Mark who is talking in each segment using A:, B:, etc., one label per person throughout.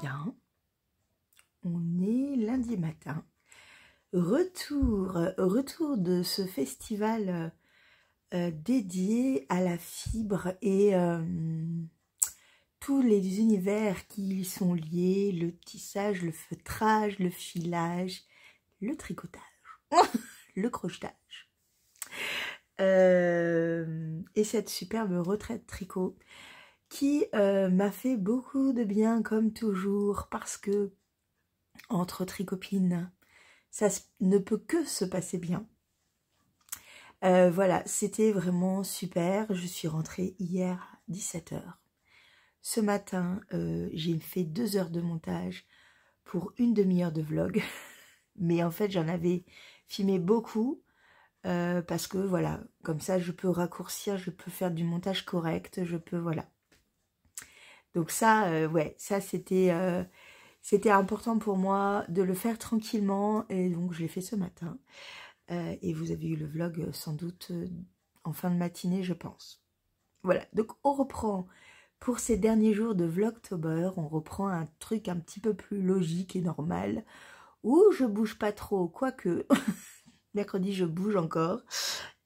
A: bien On est lundi matin. Retour, retour de ce festival euh, dédié à la fibre et euh, tous les univers qui y sont liés, le tissage, le feutrage, le filage, le tricotage, le crochetage. Euh, et cette superbe retraite tricot qui euh, m'a fait beaucoup de bien comme toujours parce que entre tricopines, ça ne peut que se passer bien. Euh, voilà, c'était vraiment super. Je suis rentrée hier à 17h. Ce matin, euh, j'ai fait deux heures de montage pour une demi-heure de vlog. Mais en fait, j'en avais filmé beaucoup parce que voilà, comme ça, je peux raccourcir, je peux faire du montage correct, je peux, voilà. Donc ça, euh, ouais, ça c'était euh, c'était important pour moi de le faire tranquillement et donc je l'ai fait ce matin. Euh, et vous avez eu le vlog sans doute en fin de matinée, je pense. Voilà, donc on reprend pour ces derniers jours de vlogtober, on reprend un truc un petit peu plus logique et normal où je bouge pas trop, quoique mercredi je bouge encore,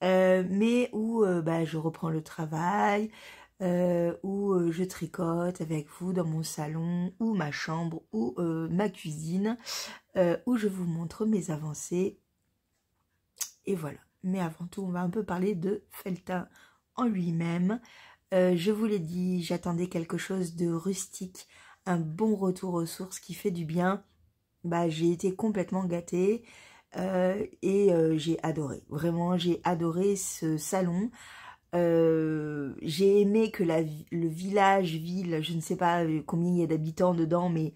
A: mais où bah, je reprends le travail, euh, où euh, je tricote avec vous dans mon salon ou ma chambre ou euh, ma cuisine où je vous montre mes avancées et voilà mais avant tout on va un peu parler de Feltin en lui-même je vous l'ai dit j'attendais quelque chose de rustique un bon retour aux sources qui fait du bien bah j'ai été complètement gâtée et j'ai adoré vraiment j'ai adoré ce salon euh, j'ai aimé que le village, ville, je ne sais pas euh, combien il y a d'habitants dedans, mais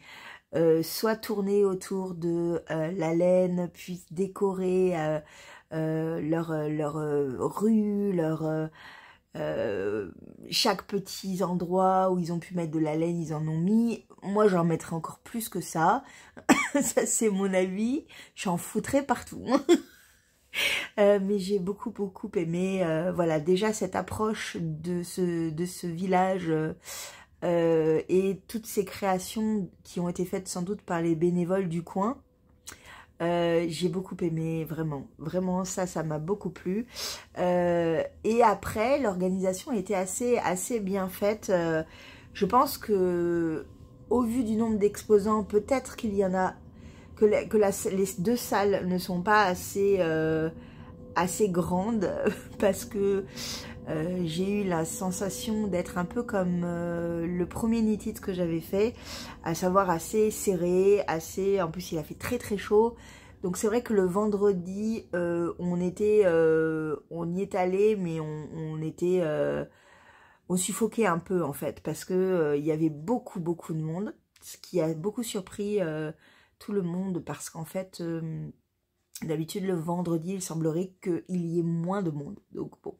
A: euh, soit tourné autour de la laine, puisse décorer leur, leur rue, leur... chaque petit endroit où ils ont pu mettre de la laine, ils en ont mis. Moi, j'en mettrais encore plus que ça. ça, c'est mon avis. J'en foutrais partout. Euh, mais j'ai beaucoup beaucoup aimé euh, voilà déjà cette approche de ce, de ce village euh, et toutes ces créations qui ont été faites sans doute par les bénévoles du coin j'ai beaucoup aimé vraiment vraiment ça ça m'a beaucoup plu et après l'organisation était assez assez bien faite je pense que au vu du nombre d'exposants peut-être qu'il y en a que, les deux salles ne sont pas assez, euh, assez grandes parce que euh, j'ai eu la sensation d'être un peu comme euh, le premier nitit que j'avais fait, à savoir assez serré, assez... En plus, il a fait très très chaud. Donc c'est vrai que le vendredi, on était, on y est allé, mais on, était, on suffoquait un peu en fait, parce que il y avait beaucoup beaucoup de monde, ce qui a beaucoup surpris tout le monde parce qu'en fait, euh, d'habitude le vendredi, il semblerait qu'il y ait moins de monde. Donc bon,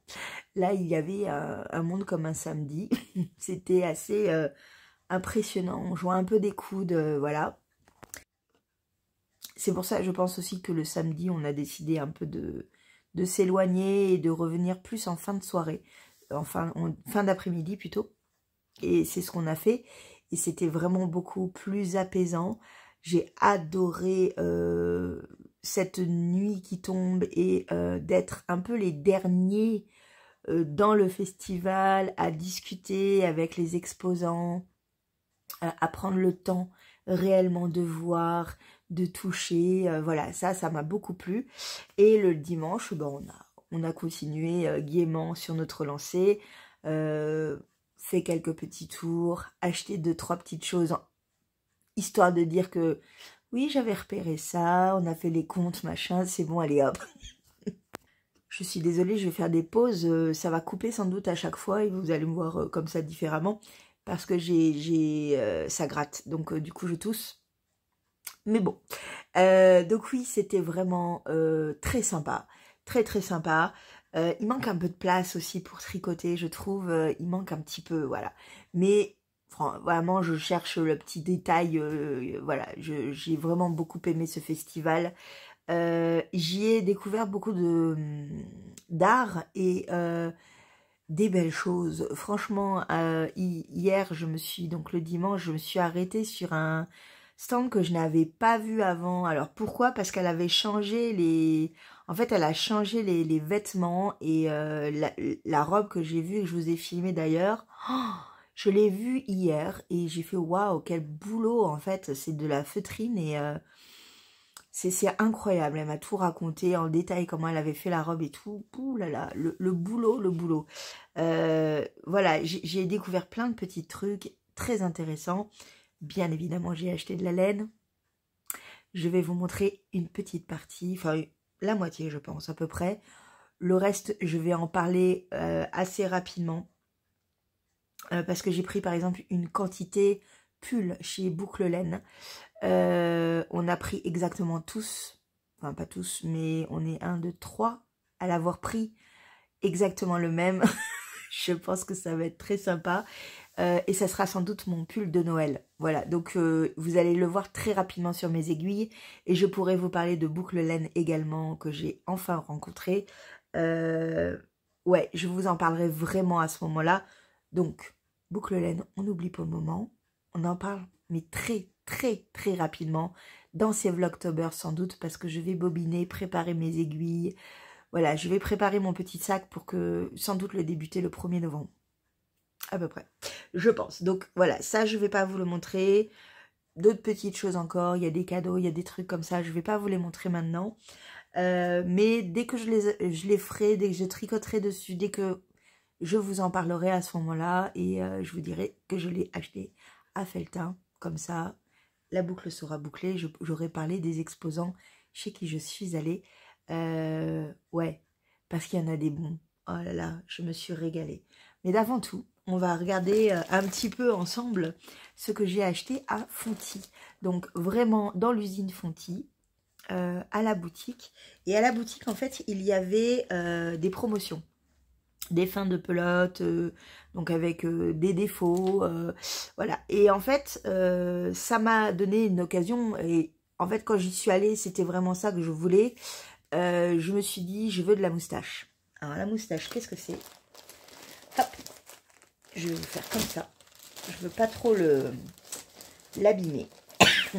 A: là il y avait euh, un monde comme un samedi. C'était assez euh, impressionnant. On jouait un peu des coudes, voilà. C'est pour ça, je pense aussi que le samedi, on a décidé un peu de, de s'éloigner et de revenir plus en fin de soirée, Enfin, en, fin d'après-midi plutôt. Et c'est ce qu'on a fait. Et c'était vraiment beaucoup plus apaisant. J'ai adoré euh, cette nuit qui tombe et euh, d'être un peu les derniers euh, dans le festival à discuter avec les exposants, à, prendre le temps réellement de voir, de toucher. voilà, ça, ça m'a beaucoup plu. Et le dimanche, ben, on, a, on a continué gaiement sur notre lancée, euh, fait quelques petits tours, acheté deux, trois petites choses histoire de dire que oui, j'avais repéré ça, on a fait les comptes, machin, c'est bon, allez hop. je suis désolée, je vais faire des pauses, euh, ça va couper sans doute à chaque fois et vous allez me voir euh, comme ça différemment parce que j'ai, euh, ça gratte, donc du coup je tousse. Mais bon, donc oui, c'était vraiment très sympa, très très sympa. il manque un peu de place aussi pour tricoter, je trouve. il manque un petit peu, voilà. Mais vraiment je cherche le petit détail euh, voilà j'ai vraiment beaucoup aimé ce festival euh, j'y ai découvert beaucoup de hum, d'art et euh, des belles choses franchement hier je me suis donc le dimanche je me suis arrêtée sur un stand que je n'avais pas vu avant alors pourquoi parce qu'elle avait changé les en fait elle a changé les, vêtements et la, la, robe que j'ai vue et que je vous ai filmée d'ailleurs oh je l'ai vu hier et j'ai fait waouh, quel boulot en fait, c'est de la feutrine et euh, c'est incroyable. Elle m'a tout raconté en détail comment elle avait fait la robe et tout. Ouh là là, le, boulot, le boulot. Euh, voilà, j'ai découvert plein de petits trucs très intéressants. Bien évidemment, j'ai acheté de la laine. Je vais vous montrer une petite partie, enfin la moitié je pense à peu près. Le reste, je vais en parler euh, assez rapidement euh, parce que j'ai pris par exemple une quantité pull chez Boucle Laine. Euh, on a pris exactement tous, enfin pas tous, mais on est un, de trois à l'avoir pris exactement le même. je pense que ça va être très sympa. Euh, et ça sera sans doute mon pull de Noël. Voilà, donc vous allez le voir très rapidement sur mes aiguilles. Et je pourrai vous parler de boucle laine également, que j'ai enfin rencontré. ouais, je vous en parlerai vraiment à ce moment-là. Donc, boucle laine, on oublie pas le moment. On en parle, mais très, très, très rapidement dans ces Vlogtober sans doute, parce que je vais bobiner, préparer mes aiguilles. Voilà, je vais préparer mon petit sac pour que, sans doute, le débuter le 1er novembre. À peu près, je pense. Donc, voilà, ça, je ne vais pas vous le montrer. D'autres petites choses encore, il y a des cadeaux, il y a des trucs comme ça, je ne vais pas vous les montrer maintenant. Euh, mais dès que je les, je les ferai, dès que je tricoterai dessus, dès que je vous en parlerai à ce moment-là et euh, je vous dirai que je l'ai acheté à Feltin. Comme ça, la boucle sera bouclée. J'aurai parlé des exposants chez qui je suis allée. Euh, ouais, parce qu'il y en a des bons. Oh là là, je me suis régalée. Mais d'avant tout, on va regarder euh, un petit peu ensemble ce que j'ai acheté à Fonty. Donc vraiment dans l'usine Fonty, à la boutique. Et à la boutique, en fait, il y avait des promotions des fins de pelote, euh, donc avec euh, des défauts, euh, voilà. Et en fait, ça m'a donné une occasion, et en fait, quand j'y suis allée, c'était vraiment ça que je voulais. je me suis dit, je veux de la moustache. Alors, la moustache, qu'est-ce que c'est Hop Je vais vous faire comme ça. Je veux pas trop le l'abîmer.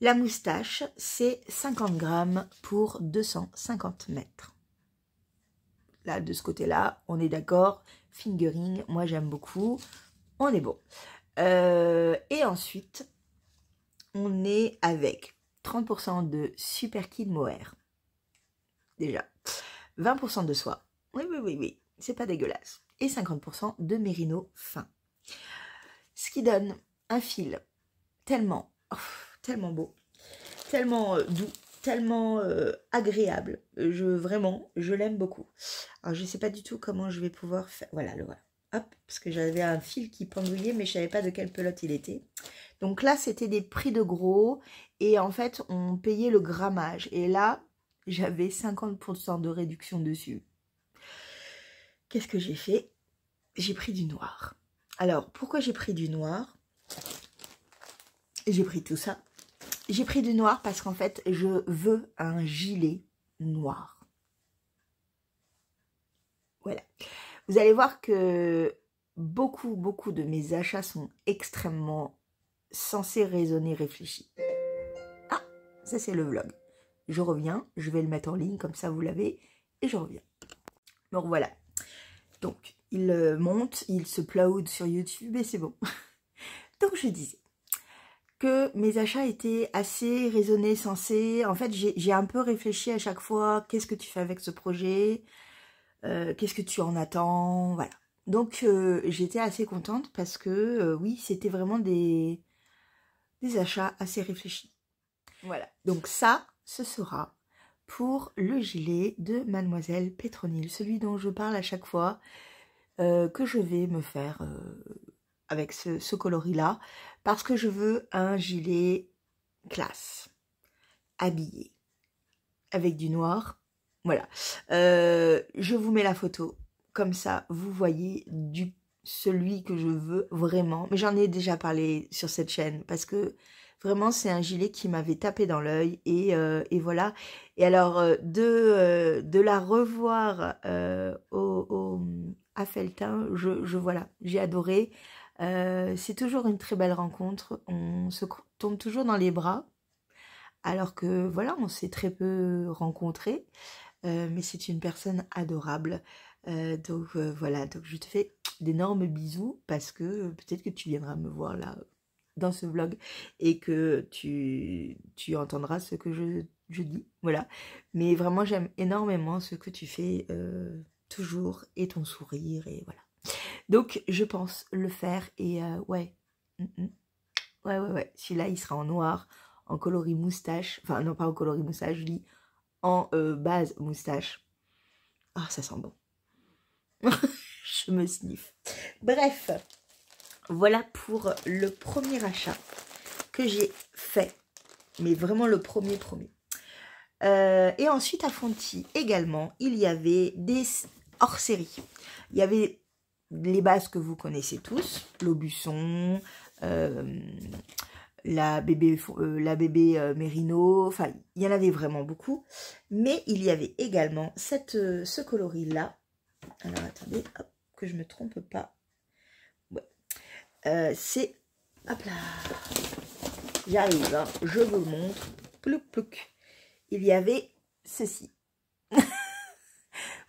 A: la moustache, c'est 50 grammes pour 250 mètres. Là, de ce côté-là, on est d'accord. Fingering, moi j'aime beaucoup. On est beau. et ensuite, on est avec 30% de Super Kid Mohair. Déjà. 20% de soie. Oui, oui, oui, oui. C'est pas dégueulasse. Et 50% de mérino fin. Ce qui donne un fil tellement, oh, tellement beau, tellement euh, doux, tellement euh, agréable. Je vraiment, je l'aime beaucoup. Alors je sais pas du tout comment je vais pouvoir faire. Voilà, le voilà. Hop, parce que j'avais un fil qui pendouillait, mais je savais pas de quelle pelote il était. Donc là, c'était des prix de gros. Et en fait, on payait le grammage. Et là, j'avais 50% de réduction dessus. Qu'est-ce que j'ai fait J'ai pris du noir. Alors, pourquoi j'ai pris du noir J'ai pris tout ça j'ai pris du noir parce qu'en fait, je veux un gilet noir. Voilà. Vous allez voir que beaucoup, beaucoup de mes achats sont extrêmement censés raisonner, réfléchis. Ah, ça c'est le vlog. Je reviens, je vais le mettre en ligne, comme ça vous l'avez, et je reviens. Bon, voilà. Donc, il euh, monte, il se plaude sur YouTube, et c'est bon. Donc, je disais, que mes achats étaient assez raisonnés, sensés. En fait, j'ai un peu réfléchi à chaque fois, qu'est-ce que tu fais avec ce projet euh, Qu'est-ce que tu en attends Voilà. Donc, euh, j'étais assez contente parce que, euh, oui, c'était vraiment des, achats assez réfléchis. Voilà. Donc ça, ce sera pour le gilet de Mademoiselle Petronil. celui dont je parle à chaque fois que je vais me faire avec ce, coloris-là parce que je veux un gilet classe, habillé, avec du noir. Voilà. Euh, je vous mets la photo. Comme ça, vous voyez du celui que je veux vraiment. Mais j'en ai déjà parlé sur cette chaîne parce que vraiment c'est un gilet qui m'avait tapé dans l'œil et, euh, et, voilà. Et alors euh, de, de la revoir au, à Feltin, je, je voilà, j'ai adoré. Euh, c'est toujours une très belle rencontre. On se tombe toujours dans les bras. Alors que voilà, on s'est très peu rencontrés. Euh, mais c'est une personne adorable. Euh, donc voilà, donc je te fais d'énormes bisous parce que peut-être que tu viendras me voir là dans ce vlog et que tu, tu entendras ce que je, je dis. Voilà. Mais vraiment, j'aime énormément ce que tu fais toujours et ton sourire et voilà. Donc, je pense le faire. Et euh, ouais. Ouais, ouais, ouais. Celui-là, il sera en noir, en coloris moustache. Enfin, non, pas en coloris moustache, je dis en euh, base moustache. Ah, ça sent bon. je me sniff. Bref, voilà pour le premier achat que j'ai fait. Mais vraiment le premier, premier. Euh, et ensuite, à Fonty également, il y avait des hors-série. Il y avait les bases que vous connaissez tous, l'Aubusson, euh, la bébé, euh, la bébé euh, Mérino, enfin, il y en avait vraiment beaucoup. Mais il y avait également cette, ce coloris-là. Alors, attendez, que je ne me trompe pas. C'est, hop là, j'arrive, hein. je vous montre. Plouc, Il y avait ceci.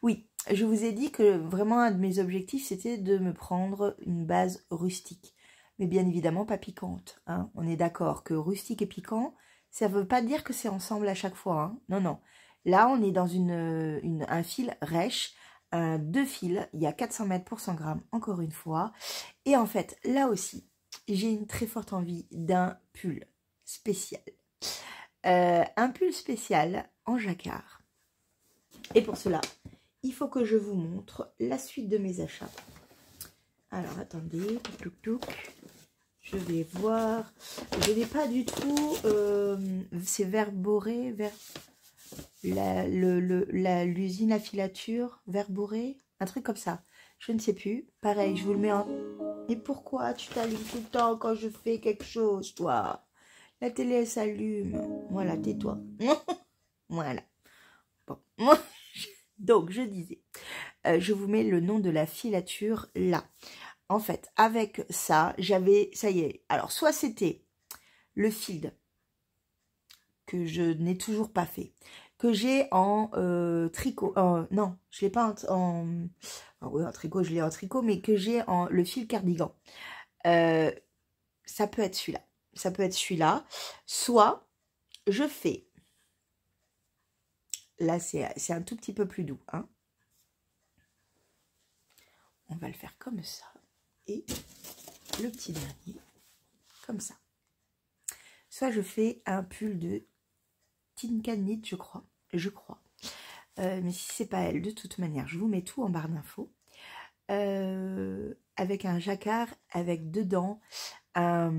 A: oui, je vous ai dit que vraiment un de mes objectifs, c'était de me prendre une base rustique. Mais bien évidemment pas piquante. Hein. On est d'accord que rustique et piquant, ça ne veut pas dire que c'est ensemble à chaque fois. Hein. Non, non. Là, on est dans un fil rêche, deux fils. Il y a 400 mètres pour 100 grammes, encore une fois. Et en fait, là aussi, j'ai une très forte envie d'un pull spécial. Euh, un pull spécial en jacquard. Et pour cela, il faut que je vous montre la suite de mes achats. Alors, attendez, je vais voir. Je n'ai pas du tout, euh, c'est verboré l'usine à filature, verboré un truc comme ça. Je ne sais plus. Pareil, je vous le mets en... Et pourquoi tu t'allumes tout le temps quand je fais quelque chose, toi La télé, elle s'allume. Voilà, tais-toi. voilà. Bon. Donc, je disais, euh, je vous mets le nom de la filature là. En fait, avec ça, j'avais, ça y est, alors soit c'était le fil que je n'ai toujours pas fait, que j'ai en euh, tricot, non, je l'ai pas en, en, oui, en tricot, je l'ai en tricot, mais que j'ai en le fil cardigan. Euh, ça peut être celui-là, ça peut être celui-là, soit je fais Là, c'est un tout petit peu plus doux. Hein on va le faire comme ça. Et le petit dernier, comme ça. Soit je fais un pull de Tinkanit, je crois. Je crois. Euh, mais si c'est pas elle, de toute manière, je vous mets tout en barre d'infos. Euh, avec un jacquard, avec dedans un,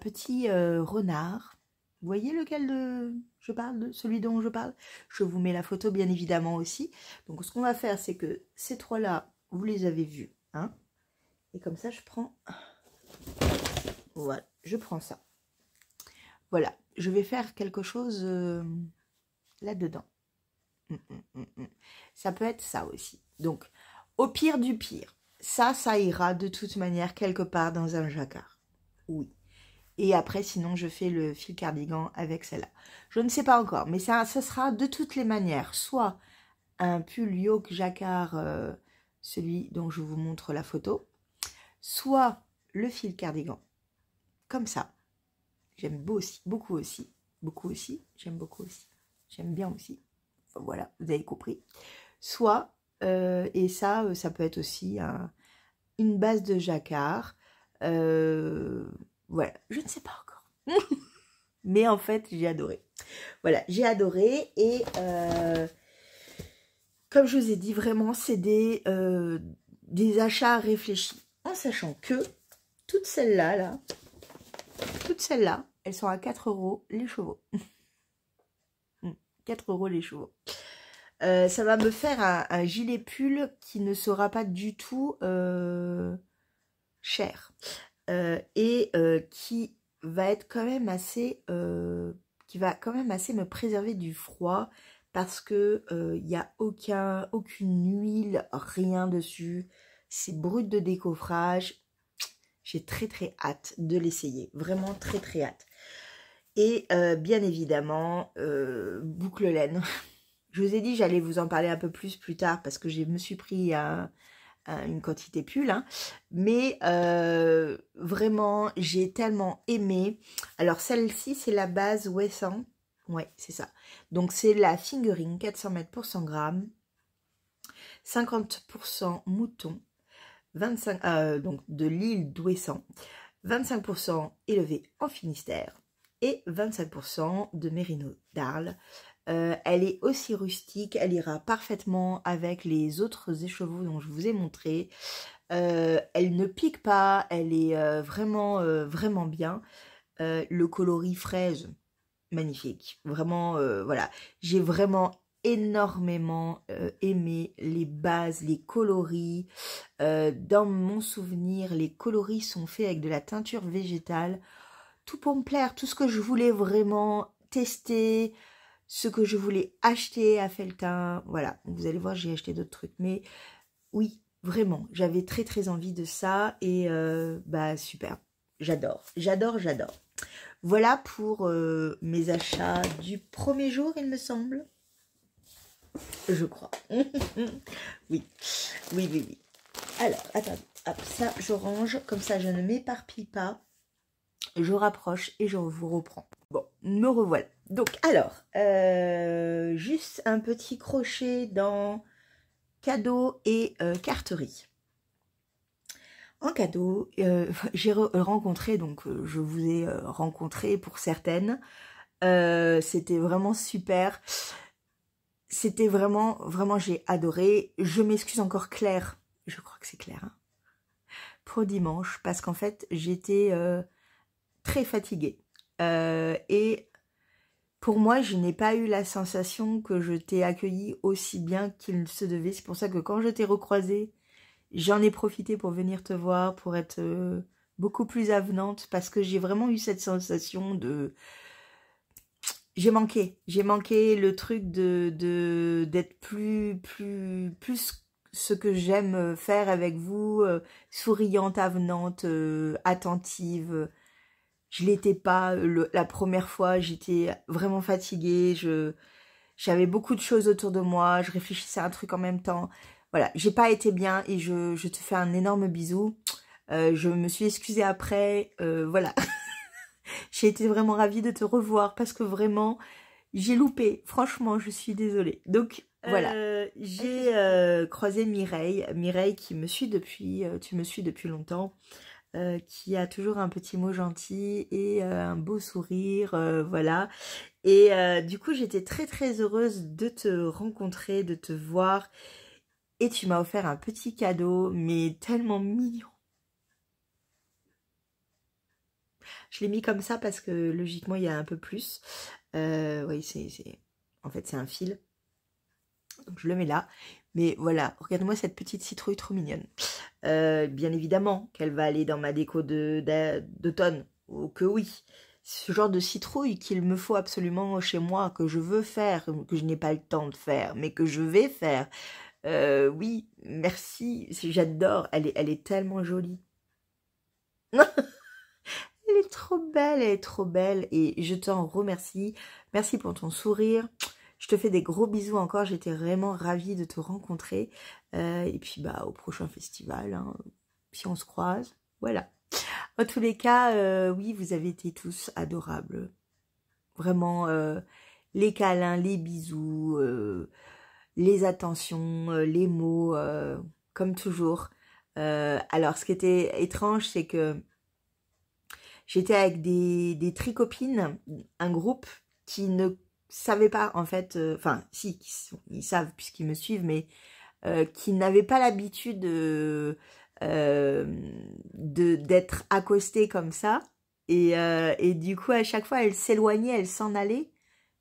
A: petit euh, renard vous voyez lequel de, je parle, de celui dont je parle Je vous mets la photo bien évidemment aussi. Donc ce qu'on va faire, c'est que ces trois-là, vous les avez vus. Hein Et comme ça, je prends... Voilà, je prends ça. Voilà, je vais faire quelque chose euh, là-dedans. Hum, hum, hum, ça peut être ça aussi. Donc, au pire du pire, ça, ça ira de toute manière quelque part dans un jacquard. Oui. Et après, sinon, je fais le fil cardigan avec celle-là. Je ne sais pas encore, mais ça, sera de toutes les manières. Soit un pull yoke jacquard, euh, celui dont je vous montre la photo, soit le fil cardigan, comme ça. J'aime aussi, beaucoup aussi, beaucoup aussi, j'aime beaucoup aussi, j'aime bien aussi. voilà, vous avez compris. Soit, euh, et ça, euh, ça peut être aussi une base de jacquard. Euh, voilà, je ne sais pas encore. Mais en fait, j'ai adoré. Voilà, j'ai adoré et euh, comme je vous ai dit, vraiment, c'est euh, des, achats réfléchis. En sachant que toutes celles-là, là, toutes celles-là, elles sont à 4 euros les chevaux. 4 hmm, euros les chevaux. Euh, ça va me faire un, gilet pull qui ne sera pas du tout cher. Euh, et euh, qui va être quand même assez euh, qui va quand même assez me préserver du froid parce que il n'y a aucun aucune huile rien dessus c'est brut de décoffrage j'ai très très hâte de l'essayer vraiment très très hâte et bien évidemment boucle laine je vous ai dit j'allais vous en parler un peu plus plus tard parce que je me suis pris un Hein, une quantité pull, hein. mais euh, vraiment j'ai tellement aimé. Alors celle-ci c'est la base Wesson, ouais c'est ça. Donc c'est la fingering 400 mètres pour 100 grammes, 50% mouton, 25 euh, donc de l'île d'Ouessant, 25% élevé en Finistère et 25% de Mérino d'Arles. Euh, elle est aussi rustique, elle ira parfaitement avec les autres écheveaux dont je vous ai montré. Euh, elle ne pique pas, elle est euh, vraiment, vraiment bien. le coloris fraise, magnifique. Vraiment, voilà. J'ai vraiment énormément aimé les bases, les coloris. dans mon souvenir, les coloris sont faits avec de la teinture végétale. Tout pour me plaire, tout ce que je voulais vraiment tester, ce que je voulais acheter à Feltin. Voilà, vous allez voir, j'ai acheté d'autres trucs. Mais oui, vraiment, j'avais très très envie de ça. Et euh, bah super, j'adore, j'adore, j'adore. Voilà pour euh, mes achats du premier jour, il me semble. Je crois. oui, oui, oui, oui. Alors, attendez. ça, je range. Comme ça, je ne m'éparpille pas. Je rapproche et je vous reprends. Bon, me revoilà. Donc, alors, euh, juste un petit crochet dans cadeau et euh, carterie. En cadeau, euh, j'ai rencontré, donc je vous ai rencontré pour certaines. C'était vraiment super. C'était vraiment, vraiment, j'ai adoré. Je m'excuse encore Claire, je crois que c'est Claire, hein, pour dimanche, parce qu'en fait, j'étais très fatiguée. Euh, et pour moi, je n'ai pas eu la sensation que je t'ai accueilli aussi bien qu'il se devait. C'est pour ça que quand je t'ai recroisé, j'en ai profité pour venir te voir, pour être euh, beaucoup plus avenante, parce que j'ai vraiment eu cette sensation de... J'ai manqué, j'ai manqué le truc de d'être plus plus plus ce que j'aime faire avec vous, euh, souriante, avenante, attentive, je l'étais pas euh, la première fois, j'étais vraiment fatiguée, je j'avais beaucoup de choses autour de moi, je réfléchissais à un truc en même temps. Voilà, j'ai pas été bien et je, je, te fais un énorme bisou. Euh, je me suis excusée après, euh, voilà. j'ai été vraiment ravie de te revoir parce que vraiment, j'ai loupé. Franchement, je suis désolée. Donc, voilà. j'ai croisé Mireille, Mireille qui me suit depuis, tu me suis depuis longtemps. Euh, qui a toujours un petit mot gentil et euh, un beau sourire, euh, voilà. Et du coup, j'étais très très heureuse de te rencontrer, de te voir. Et tu m'as offert un petit cadeau, mais tellement mignon. Je l'ai mis comme ça parce que logiquement, il y a un peu plus. oui, c'est... En fait, c'est un fil. Donc, je le mets là. Mais voilà, regarde-moi cette petite citrouille trop mignonne. Euh, bien évidemment qu'elle va aller dans ma déco d'automne, ou oh, que oui. Ce genre de citrouille qu'il me faut absolument chez moi, que je veux faire, que je n'ai pas le temps de faire, mais que je vais faire. Euh, oui, merci, j'adore, elle est, elle est tellement jolie. elle est trop belle, elle est trop belle et je t'en remercie. Merci pour ton sourire. Je te fais des gros bisous encore. J'étais vraiment ravie de te rencontrer. Euh, et puis, bah, au prochain festival, hein. si on se croise. Voilà. En tous les cas, euh, oui, vous avez été tous adorables. Vraiment, euh, les câlins, les bisous, les attentions, les mots, comme toujours. alors, ce qui était étrange, c'est que j'étais avec des, des tricopines, un groupe qui ne savaient pas, en fait, euh, enfin, si, ils, savent puisqu'ils me suivent, mais euh, qui n'avaient pas l'habitude euh, de d'être accostés comme ça. Et, et du coup, à chaque fois, elle s'éloignait elle s'en allait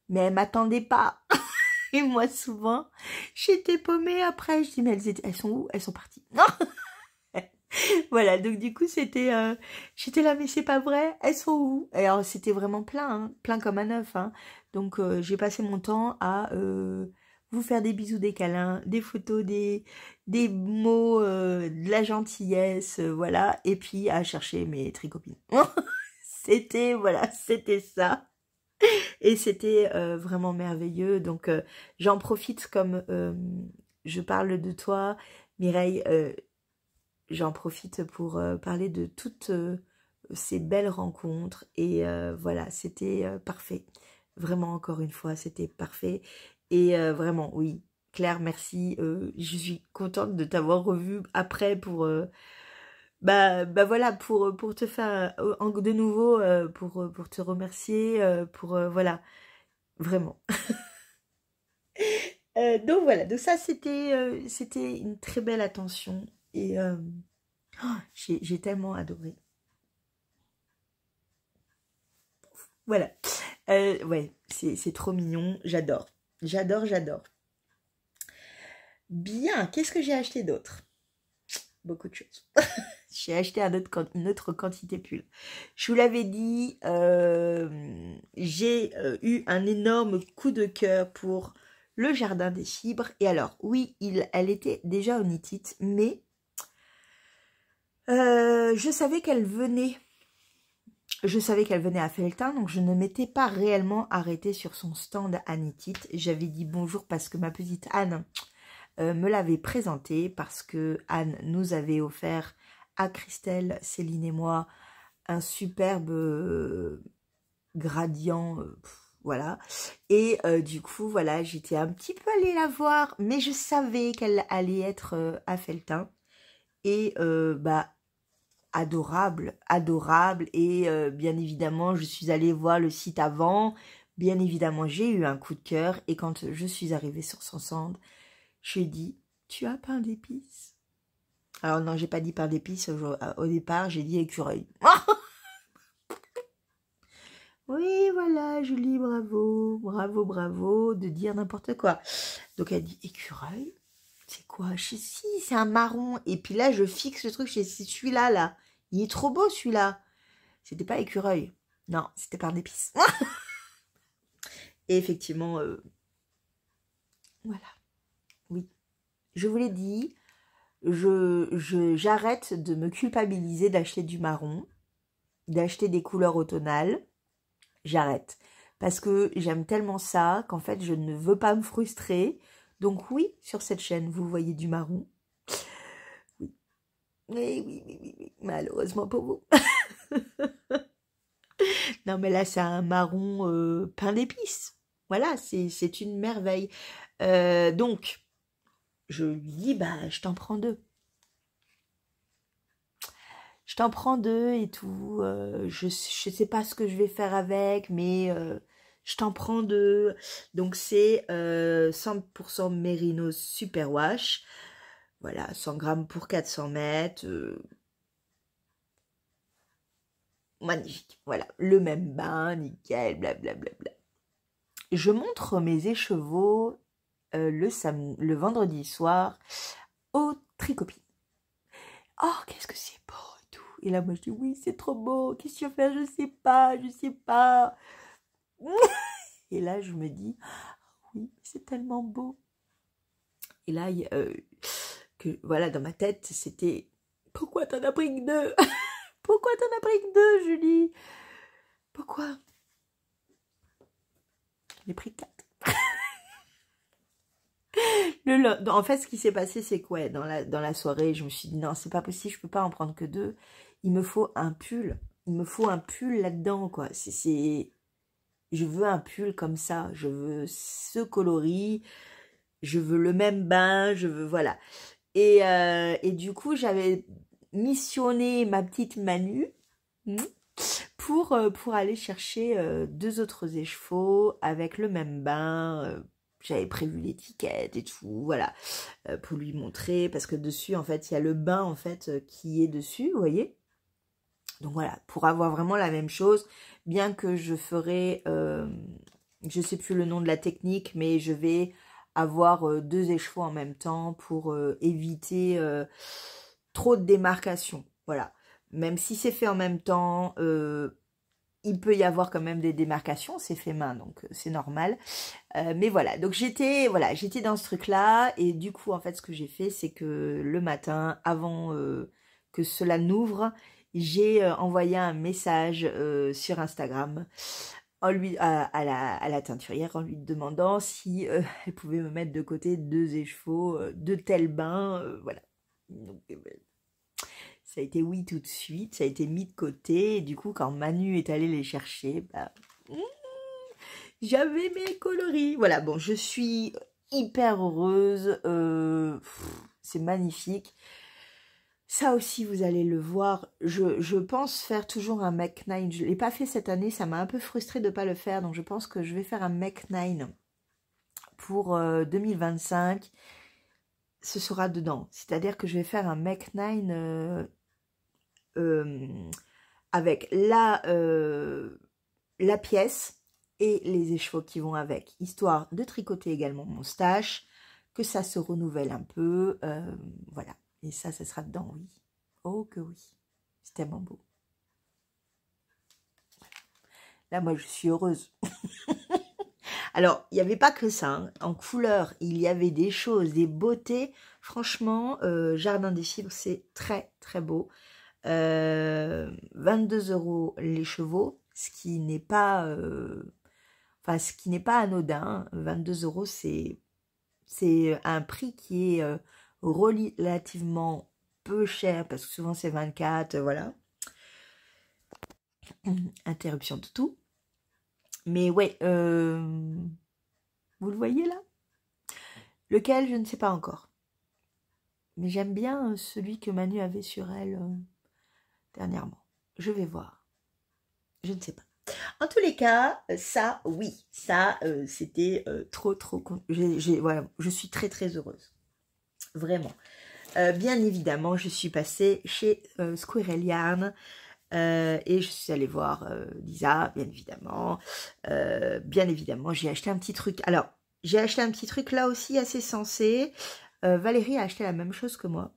A: mais elle m'attendait pas. Et moi, souvent, j'étais paumée après. Je dis, mais elles, étaient, elles sont où Elles sont parties. Non Voilà, donc du coup, c'était... j'étais là, mais c'est pas vrai. Elles sont où Et alors, c'était vraiment plein, hein, plein comme un œuf. Hein. Donc euh, j'ai passé mon temps à euh, vous faire des bisous, des câlins, des photos, des, mots, euh, de la gentillesse, voilà, et puis à chercher mes tricopines. c'était, voilà, c'était ça. Et c'était vraiment merveilleux. Donc j'en profite comme je parle de toi, Mireille, j'en profite pour parler de toutes ces belles rencontres. Et voilà, c'était parfait. Vraiment, encore une fois, c'était parfait. Et euh, vraiment, oui, Claire, merci. Euh, je suis contente de t'avoir revue après pour... Euh, bah, bah voilà, pour, pour te faire de nouveau, pour, pour te remercier, pour... voilà, vraiment. donc voilà, donc ça c'était c'était une très belle attention et oh, j'ai tellement adoré. Voilà. Euh, ouais, c'est trop mignon. J'adore. J'adore, j'adore. Bien, qu'est-ce que j'ai acheté d'autre Beaucoup de choses. j'ai acheté une autre quantité pull. Je vous l'avais dit, euh, j'ai euh, eu un énorme coup de cœur pour le jardin des fibres. Et alors, oui, il, elle était déjà onitite, mais je savais qu'elle venait je savais qu'elle venait à Feltin, donc je ne m'étais pas réellement arrêtée sur son stand à Anitite. J'avais dit bonjour parce que ma petite Anne euh, me l'avait présentée, parce que Anne nous avait offert à Christelle, Céline et moi un superbe euh, gradient, euh, voilà. Et du coup, voilà, j'étais un petit peu allée la voir, mais je savais qu'elle allait être à Feltin. Et bah, adorable, adorable. Et euh, bien évidemment, je suis allée voir le site avant. Bien évidemment, j'ai eu un coup de cœur. Et quand je suis arrivée sur son lui j'ai dit, tu as pain d'épices Alors non, j'ai pas dit pain d'épices euh, au, départ, j'ai dit écureuil. Oui, voilà, Julie, bravo, bravo, bravo de dire n'importe quoi. Donc elle dit écureuil, c'est quoi Je sais, si, c'est un marron. Et puis là, je fixe le truc, je suis celui-là, là. Il est trop beau celui-là. C'était pas écureuil. Non, c'était par d'épices. Et effectivement, euh, voilà. Oui. Je vous l'ai dit, je j'arrête de me culpabiliser d'acheter du marron, d'acheter des couleurs automnales. J'arrête. Parce que j'aime tellement ça qu'en fait, je ne veux pas me frustrer. Donc oui, sur cette chaîne, vous voyez du marron. Oui, oui, oui, oui, malheureusement pour vous. non, mais là, c'est un marron euh, pain d'épices. Voilà, c'est une merveille. Euh, donc, je lui dis, bah, je t'en prends deux. Je t'en prends deux et tout. Euh, je ne sais pas ce que je vais faire avec, mais je t'en prends deux. Donc, c'est 100% Merino Super Wash. Voilà, 100 grammes pour 400 mètres. Euh, magnifique. Voilà, le même bain, nickel, blablabla. Bla, bla. Je montre mes échevaux euh, le, le vendredi soir au tricopie. Oh, qu'est-ce que c'est beau et tout. Et là, moi, je dis, oui, c'est trop beau. Qu'est-ce que tu faire Je sais pas, je sais pas. Et là, je me dis, ah oui, c'est tellement beau. Et là, il euh, voilà, dans ma tête, c'était pourquoi t'en as pris que deux Pourquoi t'en as pris que deux, Julie Pourquoi j'ai pris quatre. en fait, ce qui s'est passé, c'est quoi dans, la, dans la soirée, je me suis dit non, c'est pas possible, je peux pas en prendre que deux. Il me faut un pull. Il me faut un pull là-dedans, quoi. C'est. Je veux un pull comme ça. Je veux ce coloris. Je veux le même bain. Je veux. Voilà. Euh, et, du coup, j'avais missionné ma petite Manu hmm, pour, euh, pour aller chercher euh, deux autres échevaux avec le même bain. J'avais prévu l'étiquette et tout, voilà, pour lui montrer, parce que dessus, en fait, il y a le bain, en fait, qui est dessus, vous voyez donc voilà, pour avoir vraiment la même chose, bien que je ferai, Je je sais plus le nom de la technique, mais je vais avoir euh, deux échevaux en même temps pour euh, éviter euh, trop de démarcations, Voilà. Même si c'est fait en même temps, il peut y avoir quand même des démarcations, c'est fait main, donc c'est normal. mais voilà, donc j'étais voilà, j'étais dans ce truc-là, et du coup, en fait, ce que j'ai fait, c'est que le matin, avant que cela n'ouvre, j'ai envoyé un message sur Instagram lui, à, la, teinturière en lui demandant si euh, elle pouvait me mettre de côté deux échevaux, euh, de tels bain euh, voilà. Ben, ça a été oui tout de suite, ça a été mis de côté, et du coup quand Manu est allé les chercher, bah, j'avais mes coloris. Voilà, bon, je suis hyper heureuse, c'est magnifique. Ça aussi, vous allez le voir. Je, pense faire toujours un Mac 9. Je ne l'ai pas fait cette année. Ça m'a un peu frustré de ne pas le faire. Donc, je pense que je vais faire un Mac 9 pour 2025. Euh, Ce sera dedans. C'est-à-dire que je vais faire un Mac 9 euh, euh, avec la, la pièce et les échevaux qui vont avec. Histoire de tricoter également mon stache. Que ça se renouvelle un peu. voilà. Et ça, ce sera dedans, oui. Oh que oui. C'est tellement beau. Là, moi, je suis heureuse. Alors, il n'y avait pas que ça. Hein. En couleur, il y avait des choses, des beautés. Franchement, euh, Jardin des Fibres, c'est très, très beau. 22 euh, euros les chevaux, ce qui n'est pas... Euh, enfin, ce qui n'est pas anodin. 22 hein. euros, c'est un prix qui est relativement peu cher, parce que souvent c'est 24, euh, voilà. Interruption de tout. Mais ouais, euh, vous le voyez là Lequel, je ne sais pas encore. Mais j'aime bien euh, celui que Manu avait sur elle dernièrement. Je vais voir. Je ne sais pas. En tous les cas, ça, oui, ça, c'était trop, trop. voilà, je suis très, très heureuse vraiment. Euh, bien évidemment, je suis passée chez Squirellian. Euh, Squirrel euh, et je suis allée voir Lisa, bien évidemment. bien évidemment, j'ai acheté un petit truc. Alors, j'ai acheté un petit truc là aussi assez sensé. Valérie a acheté la même chose que moi.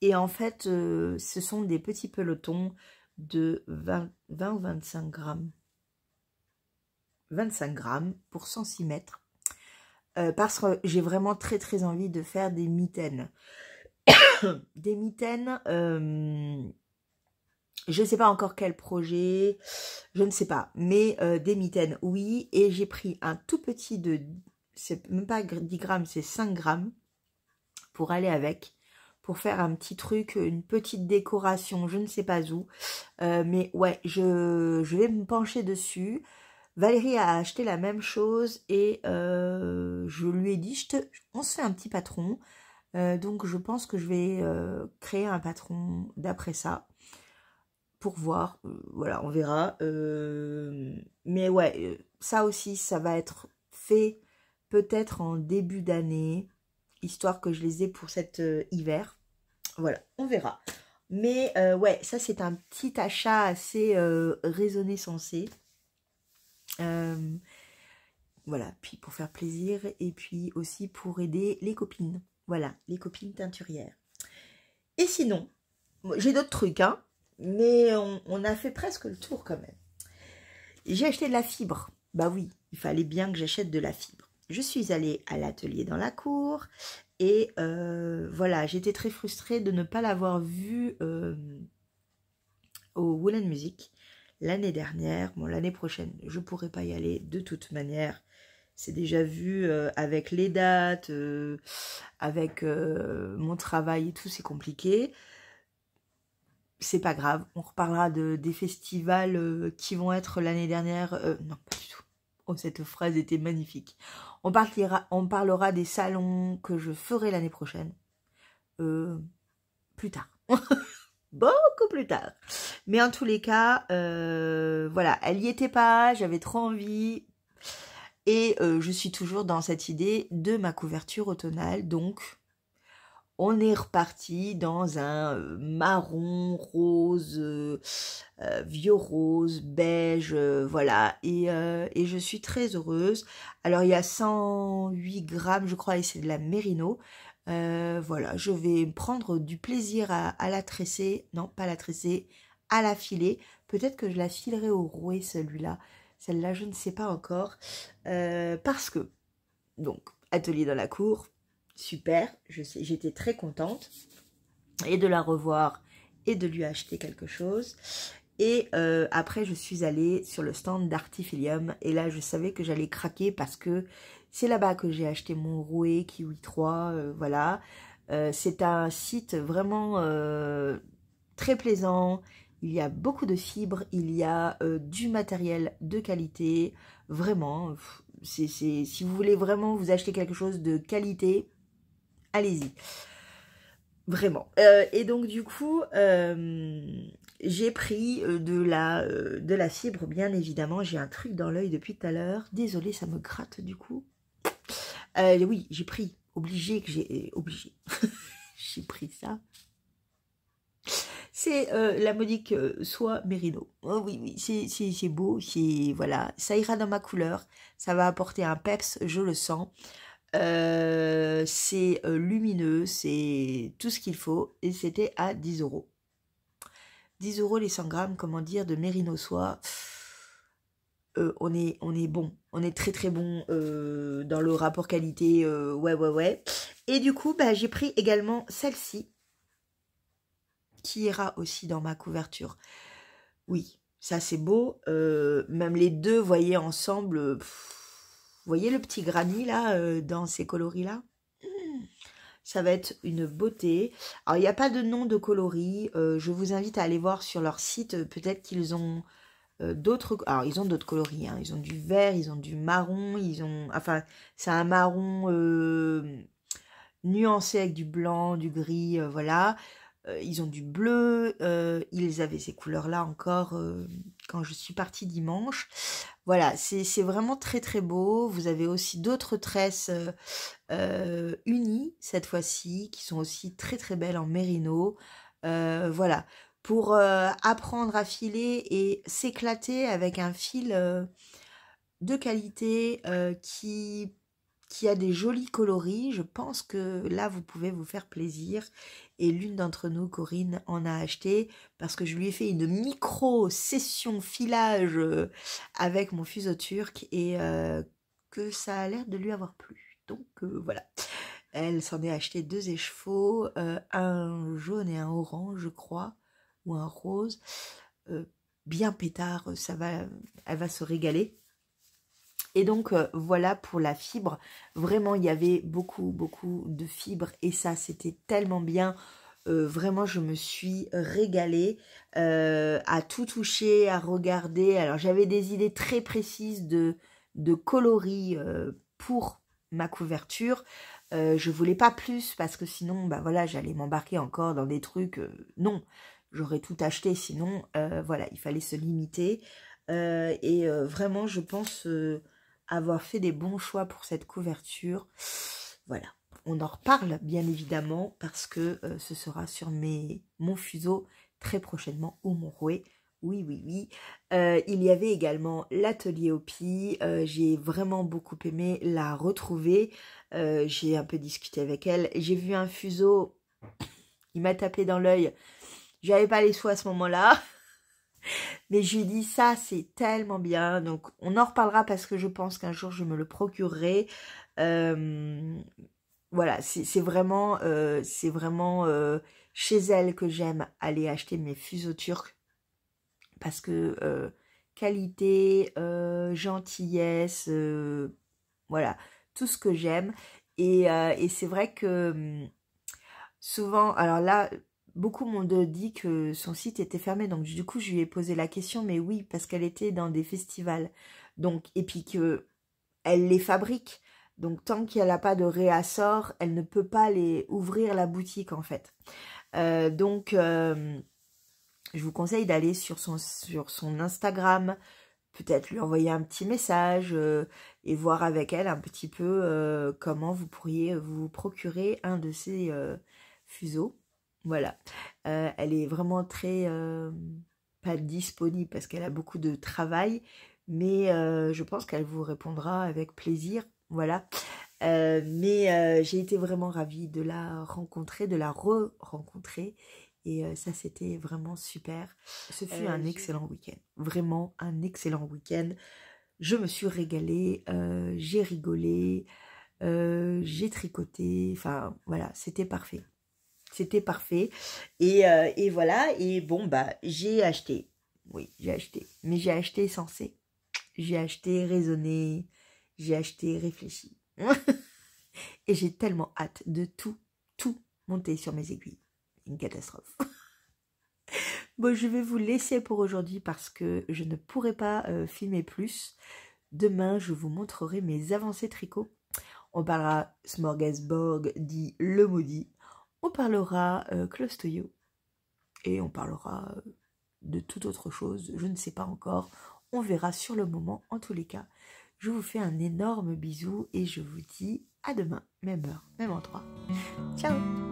A: Et en fait, ce sont des petits pelotons de 20, 20 ou 25 grammes. 25 grammes pour 106 mètres. Euh, parce que j'ai vraiment très très envie de faire des mitaines. des mitaines, euh, je ne sais pas encore quel projet, je ne sais pas, mais euh, des mitaines, oui. Et j'ai pris un tout petit de, c'est même pas 10 grammes, c'est 5 grammes pour aller avec pour faire un petit truc, une petite décoration, je ne sais pas où. mais ouais, je, je, vais me pencher dessus. Valérie a acheté la même chose et euh, je lui ai dit, on se fait un petit patron. Euh, donc je pense que je vais euh, créer un patron d'après ça pour voir. voilà, on verra. mais ouais, ça aussi, ça va être fait peut-être en début d'année, histoire que je les ai pour cet hiver. Voilà, on verra. Mais ouais, ça c'est un petit achat assez raisonné, sensé. Euh, voilà, puis pour faire plaisir et puis aussi pour aider les copines. Voilà, les copines teinturières. Et sinon, j'ai d'autres trucs, hein, mais on, a fait presque le tour quand même. J'ai acheté de la fibre. Bah oui, il fallait bien que j'achète de la fibre. Je suis allée à l'atelier dans la cour et euh, voilà, j'étais très frustrée de ne pas l'avoir vue euh, au Woolen Music l'année dernière. Bon, l'année prochaine, je ne pourrai pas y aller de toute manière. C'est déjà vu euh, avec les dates, euh, avec euh, mon travail et tout, c'est compliqué. C'est pas grave, on reparlera de, des festivals qui vont être l'année dernière. non, pas du tout. Oh, cette phrase était magnifique. On, on parlera des salons que je ferai l'année prochaine. plus tard. beaucoup plus tard. Mais en tous les cas, euh, voilà, elle y était pas, j'avais trop envie. Et euh, je suis toujours dans cette idée de ma couverture automnale. Donc, on est reparti dans un euh, marron, rose, vieux rose, beige, voilà. Et, et, je suis très heureuse. Alors, il y a 108 grammes, je crois, et c'est de la Merino. Euh, voilà, je vais prendre du plaisir à, la tresser. Non, pas la tresser, à la filer. Peut-être que je la filerai au rouet, celui-là. Celle-là, je ne sais pas encore. Euh, parce que, donc, atelier dans la cour, super. J'étais très contente. Et de la revoir et de lui acheter quelque chose. Et euh, après, je suis allée sur le stand d'Artifilium. Et là, je savais que j'allais craquer parce que c'est là-bas que j'ai acheté mon Rouet Kiwi 3, euh, voilà. Euh, c'est un site vraiment euh, très plaisant. Il y a beaucoup de fibres, il y a du matériel de qualité. Vraiment, si vous voulez vraiment vous acheter quelque chose de qualité, allez-y. Vraiment. et donc du coup, j'ai pris de la, de la fibre, bien évidemment. J'ai un truc dans l'œil depuis tout à l'heure. Désolée, ça me gratte du coup. Euh, oui, j'ai pris, obligé que j'ai euh, obligé. j'ai pris ça. C'est euh, la modique soie mérino. Oh oui, oui, c'est beau, voilà, ça ira dans ma couleur, ça va apporter un peps, je le sens. c'est lumineux, c'est tout ce qu'il faut et c'était à 10 euros. 10 euros les 100 grammes, comment dire, de mérino soie. Euh, on, est, on est bon. On est très très bon euh, dans le rapport qualité. Euh, ouais, ouais, ouais. Et du coup, bah, j'ai pris également celle-ci qui ira aussi dans ma couverture. Oui, ça c'est beau. même les deux, voyez, ensemble. voyez le petit granit, là, dans ces coloris-là mmh, ça va être une beauté. Alors, il n'y a pas de nom de coloris. je vous invite à aller voir sur leur site. Peut-être qu'ils ont euh, d'autres... Alors, ils ont d'autres coloris. Hein. Ils ont du vert, ils ont du marron, ils ont... Enfin, c'est un marron euh, nuancé avec du blanc, du gris, euh, voilà. ils ont du bleu. ils avaient ces couleurs-là encore quand je suis partie dimanche. Voilà, c'est vraiment très très beau. Vous avez aussi d'autres tresses unies cette fois-ci qui sont aussi très très belles en mérino. voilà, pour euh, apprendre à filer et s'éclater avec un fil euh, de qualité euh, qui, qui a des jolis coloris. Je pense que là, vous pouvez vous faire plaisir. Et l'une d'entre nous, Corinne, en a acheté parce que je lui ai fait une micro session filage avec mon fuseau turc et que ça a l'air de lui avoir plu. Donc voilà. Elle s'en est acheté deux échevaux, un jaune et un orange, je crois ou un rose. Euh, bien pétard, euh, ça va, elle va se régaler. Et donc euh, voilà pour la fibre. Vraiment, il y avait beaucoup, beaucoup de fibres et ça, c'était tellement bien. vraiment, je me suis régalée à tout toucher, à regarder. Alors, j'avais des idées très précises de, de coloris pour ma couverture. je voulais pas plus parce que sinon, bah voilà, j'allais m'embarquer encore dans des trucs. non, j'aurais tout acheté, sinon, euh, voilà, il fallait se limiter. Euh, et euh, vraiment, je pense avoir fait des bons choix pour cette couverture. Voilà, on en reparle, bien évidemment, parce que ce sera sur mes, mon fuseau très prochainement ou mon rouet. Oui, oui, oui. il y avait également l'atelier Opi. J'ai vraiment beaucoup aimé la retrouver. J'ai un peu discuté avec elle. J'ai vu un fuseau. Il m'a tapé dans l'œil j'avais pas les sous à ce moment-là. Mais j'ai dit ça, c'est tellement bien. Donc on en reparlera parce que je pense qu'un jour je me le procurerai. Euh, voilà, c'est vraiment, euh, vraiment euh, chez elle que j'aime aller acheter mes fuseaux turcs. Parce que qualité, gentillesse, voilà, tout ce que j'aime. et c'est vrai que hum, souvent, alors là, beaucoup m'ont dit que son site était fermé. Donc, du coup, je lui ai posé la question, mais oui, parce qu'elle était dans des festivals. Donc, et puis qu'elle elle les fabrique. Donc, tant qu'elle n'a pas de réassort, elle ne peut pas les ouvrir la boutique, en fait. Euh, donc, euh, je vous conseille d'aller sur son, sur son Instagram, peut-être lui envoyer un petit message euh, et voir avec elle un petit peu comment vous pourriez vous procurer un de ces fuseaux. Voilà. Euh, elle est vraiment très... Euh, pas disponible parce qu'elle a beaucoup de travail, mais euh, je pense qu'elle vous répondra avec plaisir. Voilà. mais j'ai été vraiment ravie de la rencontrer, de la re-rencontrer. Et ça, c'était vraiment super. Ce fut un excellent week-end. Vraiment un excellent week-end. Je me suis régalée, j'ai rigolé, j'ai tricoté. Enfin, voilà, c'était parfait. C'était parfait. Euh, et, voilà. Et bon, bah, j'ai acheté. Oui, j'ai acheté. Mais j'ai acheté sensé. J'ai acheté raisonné. J'ai acheté réfléchi. et j'ai tellement hâte de tout, tout monter sur mes aiguilles. Une catastrophe. bon, je vais vous laisser pour aujourd'hui parce que je ne pourrai pas euh, filmer plus. Demain, je vous montrerai mes avancées tricot. On parlera smorgasbord dit le maudit on parlera euh, Close to You et on parlera euh, de toute autre chose, je ne sais pas encore. On verra sur le moment. En tous les cas, je vous fais un énorme bisou et je vous dis à demain, même heure, même endroit. Ciao